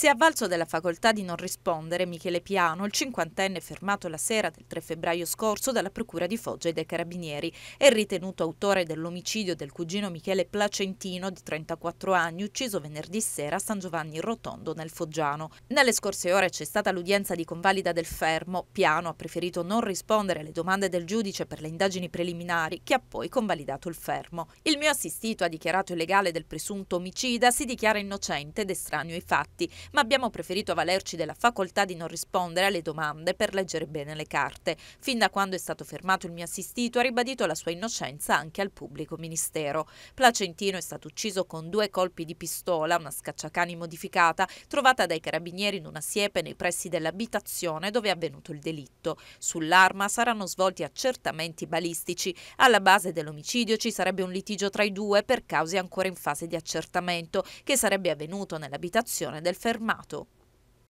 Si è avvalso della facoltà di non rispondere Michele Piano, il cinquantenne fermato la sera del 3 febbraio scorso dalla procura di Foggia e dei Carabinieri È ritenuto autore dell'omicidio del cugino Michele Placentino di 34 anni ucciso venerdì sera a San Giovanni Rotondo nel Foggiano. Nelle scorse ore c'è stata l'udienza di convalida del fermo. Piano ha preferito non rispondere alle domande del giudice per le indagini preliminari che ha poi convalidato il fermo. Il mio assistito ha dichiarato illegale del presunto omicida si dichiara innocente ed estraneo ai fatti, ma abbiamo preferito avvalerci della facoltà di non rispondere alle domande per leggere bene le carte. Fin da quando è stato fermato il mio assistito ha ribadito la sua innocenza anche al pubblico ministero. Placentino è stato ucciso con due colpi di pistola, una scacciacani modificata, trovata dai carabinieri in una siepe nei pressi dell'abitazione dove è avvenuto il delitto. Sull'arma saranno svolti accertamenti balistici. Alla base dell'omicidio ci sarebbe un litigio tra i due per cause ancora in fase di accertamento, che sarebbe avvenuto nell'abitazione del fermato fermato.